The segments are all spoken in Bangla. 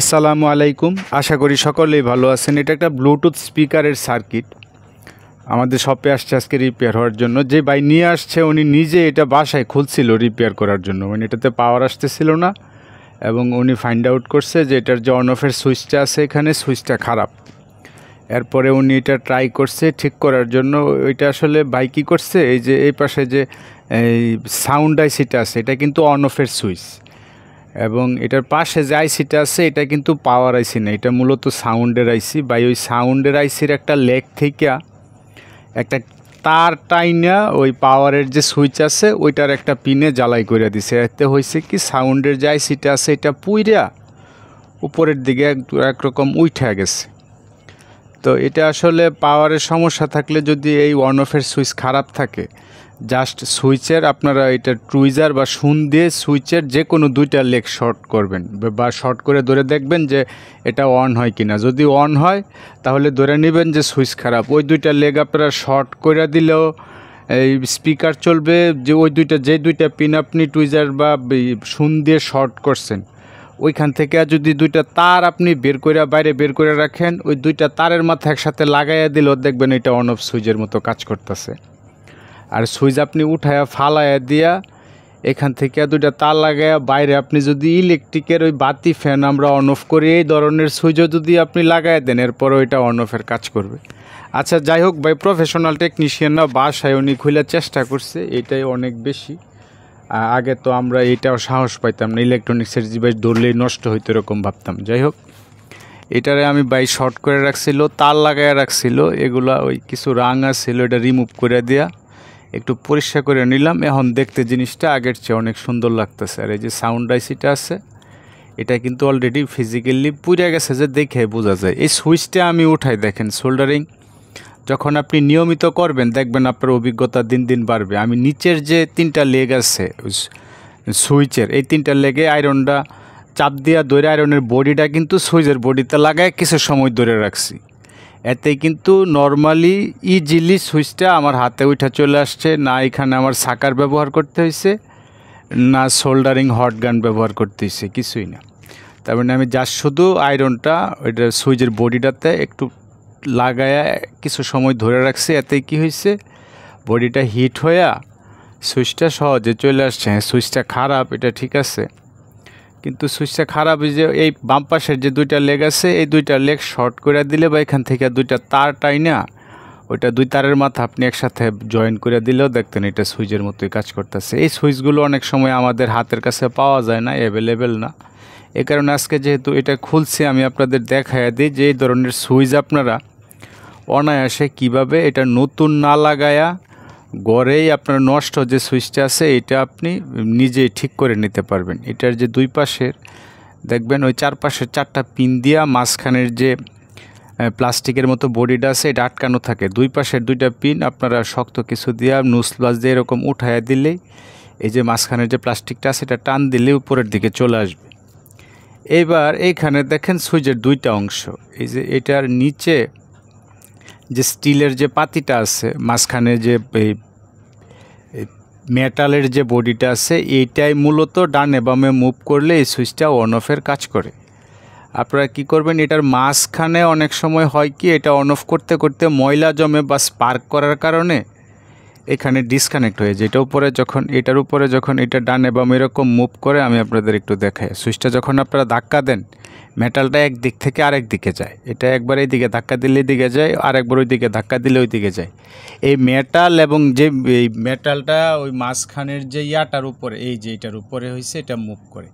আসসালামু আলাইকুম আশা করি সকলেই ভালো আছেন এটা একটা ব্লুটুথ স্পিকারের সার্কিট আমাদের শপে আসছে আজকে রিপেয়ার হওয়ার জন্য যে ভাই নিয়ে আসছে উনি নিজে এটা বাসায় খুলছিল রিপেয়ার করার জন্য মানে এটাতে পাওয়ার আসতেছিল না এবং উনি ফাইন্ড আউট করছে যে এটার যে অন অফের সুইচটা আছে এখানে সুইচটা খারাপ এরপরে উনি এটা ট্রাই করছে ঠিক করার জন্য ওইটা আসলে বাই কী করছে এই যে এই পাশে যে এই সাউন্ড আইসিটা আছে এটা কিন্তু অন অফের সুইচ এবং এটার পাশে যে আইসিটা আছে এটা কিন্তু পাওয়ার আইসি না এটা মূলত সাউন্ডের আইসি বা ওই সাউন্ডের আইসির একটা লেগ থেকে একটা তার টাইনা ওই পাওয়ারের যে সুইচ আছে ওইটার একটা পিনে জ্বালাই করে দিছে এতে হয়েছে কি সাউন্ডের যে আইসিটা আছে এটা পুইরা উপরের দিকে একরকম উঠে গেছে তো এটা আসলে পাওয়ারের সমস্যা থাকলে যদি এই ওয়ান অফের সুইচ খারাপ থাকে জাস্ট সুইচের আপনারা এটা টুইজার বা শুন দিয়ে সুইচের যে কোনো দুইটা লেগ শর্ট করবেন বা শর্ট করে ধরে দেখবেন যে এটা অন হয় কিনা যদি অন হয় তাহলে ধরে নেবেন যে সুইচ খারাপ ওই দুইটা লেগ আপনারা শর্ট করে দিলেও এই স্পিকার চলবে যে ওই দুইটা যে দুইটা পিন আপনি টুইজার বা শুন দিয়ে শর্ট করছেন ওইখান থেকে যদি দুইটা তার আপনি বের করে বাইরে বের করে রাখেন ওই দুইটা তারের মাথায় একসাথে লাগাইয়া দিলেও দেখবেন এটা অন অফ সুইচের মতো কাজ করতেছে আর সুইচ আপনি উঠায়া ফালায়া দিয়া এখান থেকে দুইটা তার লাগায়া বাইরে আপনি যদি ইলেকট্রিকের ওই বাতি ফ্যান আমরা অন অফ করি এই ধরনের সুইচও যদি আপনি লাগাই দেন এরপর ওইটা অন অফের কাজ করবে আচ্ছা যাই হোক ভাই প্রফেশনাল টেকনিশিয়ান না বাসায় উনি খুলার চেষ্টা করছে এটাই অনেক বেশি আগে তো আমরা এটাও সাহস পাইতাম না ইলেকট্রনিক্সের ডিভাইস ধরলেই নষ্ট হইতো এরকম ভাবতাম যাই হোক এটারে আমি বাই শর্ট করে রাখছিল তার লাগাইয়া রাখছিল এগুলা ওই কিছু রাঙা ছিল এটা রিমুভ করে দেওয়া একটু পরিষ্কার করে নিলাম এখন দেখতে জিনিসটা আগের চেয়ে অনেক সুন্দর লাগতেছে আর এই যে সাউন্ড আইসিটা আছে এটা কিন্তু অলরেডি ফিজিক্যালি পুড়ে গেছে যে দেখে বোঝা যায় এই সুইচটা আমি উঠাই দেখেন শোল্ডারিং যখন আপনি নিয়মিত করবেন দেখবেন আপনার অভিজ্ঞতা দিন দিন বাড়বে আমি নিচের যে তিনটা লেগ আছে সুইচের এই তিনটা লেগে আয়রনটা চাপ দিয়া ধরে আয়রনের বডিটা কিন্তু সুইচের বডিতে লাগায় কিছু সময় ধরে রাখছি এতে কিন্তু নর্মালি ইজিলি সুইচটা আমার হাতে উঠা চলে আসছে না এখানে আমার সাকার ব্যবহার করতে হয়েছে না শোল্ডারিং হট গান ব্যবহার করতে হয়েছে কিছুই না তার মানে আমি যা শুধু আয়রনটা ওইটা সুইচের বডিটাতে একটু লাগায়া কিছু সময় ধরে রাখছে এতে কি হয়েছে বডিটা হিট হইয়া সুইচটা সহজে চলে আসছে হ্যাঁ সুইচটা খারাপ এটা ঠিক আছে কিন্তু সুইচটা খারাপ যে এই বাম পাশের যে দুইটা লেগ আছে এই দুইটা লেগ শর্ট করে দিলে বা এখান থেকে দুইটা তার টাই না ওইটা দুই তারের মাথা আপনি একসাথে জয়েন করে দিলেও দেখতেন এটা সুইচের মতোই কাজ করতেছে এই সুইচগুলো অনেক সময় আমাদের হাতের কাছে পাওয়া যায় না অ্যাভেলেবেল না এ কারণে আজকে যেহেতু এটা খুলছি আমি আপনাদের দেখাইয়া দিই যে এই ধরনের সুইচ আপনারা অনায়াসে কিভাবে এটা নতুন না লাগায়া গড়েই আপনার নষ্ট যে সুইচটা আছে এটা আপনি নিজেই ঠিক করে নিতে পারবেন এটার যে দুই পাশের দেখবেন ওই চারপাশের চারটা পিন দিয়া মাঝখানের যে প্লাস্টিকের মতো বডিটা আছে এটা আটকানো থাকে দুই পাশের দুইটা পিন আপনারা শক্ত কিছু দিয়া নুস প্লাস দিয়ে এরকম উঠাইয়া দিলেই এই যে মাঝখানের যে প্লাস্টিকটা আছে এটা টান দিলে উপরের দিকে চলে আসবে এইবার এইখানে দেখেন সুইচের দুইটা অংশ এই যে এটার নিচে যে স্টিলের যে পাতিটা আছে মাঝখানে যে এই মেটালের যে বডিটা আছে এইটাই মূলত ডান এবামে মুভ করলে এই সুইচটা অন অফের কাজ করে আপনারা কি করবেন এটার মাঝখানে অনেক সময় হয় কি এটা অন অফ করতে করতে ময়লা জমে বা স্পার্ক করার কারণে এখানে ডিসকানেক্ট হয়ে যায় এটা উপরে যখন এটার উপরে যখন এটা ডান এবং এরকম মুভ করে আমি আপনাদের একটু দেখাই সুইচটা যখন আপনারা ধাক্কা দেন মেটালটা এক দিক থেকে আরেক দিকে যায় এটা একবার এই দিকে ধাক্কা দিলে দিকে যায় আরেকবার ওই দিকে ধাক্কা দিলে ওই দিকে যায় এই মেটাল এবং যে এই মেটালটা ওই মাঝখানের যে ইয়াটার উপরে এই যে এটার উপরে হয়েছে এটা মুভ করে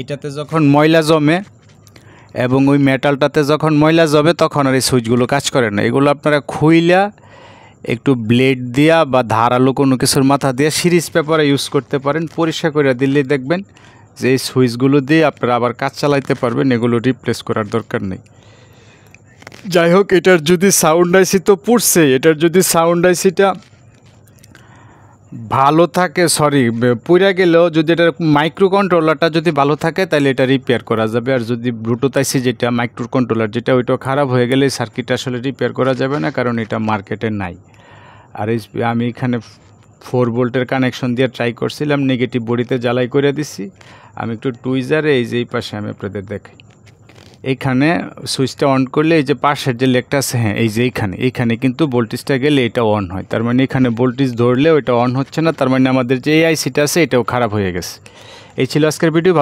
এটাতে যখন ময়লা জমে এবং ওই মেটালটাতে যখন ময়লা জমে তখন আর এই সুইচগুলো কাজ করে না এগুলো আপনারা খুইলা একটু ব্লেড দিয়া বা ধারালো কোনো কিছুর মাথা দিয়ে সিরিজ পেপারে ইউজ করতে পারেন পরিষ্কার করে দিলে দেখবেন যে এই সুইচগুলো দিয়ে আপনারা আবার কাজ চালাইতে পারবেন এগুলো রিপ্লেস করার দরকার নেই যাই হোক এটার যদি সাউন্ড আইসি তো পড়ছে এটার যদি সাউন্ড আইসিটা ভালো থাকে সরি পুরা গেলেও যদি এটা মাইক্রো কন্ট্রোলারটা যদি ভালো থাকে তাহলে এটা রিপেয়ার করা যাবে আর যদি ব্লুটুথ আইসি যেটা মাইক্রো কন্ট্রোলার যেটা ওইটা খারাপ হয়ে গেলে সার্কিটটা আসলে রিপেয়ার করা যাবে না কারণ এটা মার্কেটে নাই আর এই আমি এখানে ফোর বোল্টের কানেকশন দিয়ে ট্রাই করছিলাম নেগেটিভ বডিতে জ্বালাই করে দিছি আমি একটু টুইজারে এই যে এই পাশে আমি আপনাদের দেখাই এখানে সুইচটা অন করলে এই যে পাশের যে লেকটা আছে হ্যাঁ এই যে এইখানে এইখানে কিন্তু ভোল্টেজটা গেলে এটা অন হয় তার মানে এখানে ভোল্টেজ ধরলেও এটা অন হচ্ছে না তার মানে আমাদের যে এআইসিটা আছে এটাও খারাপ হয়ে গেছে এই ছিল আজকের ভিডিও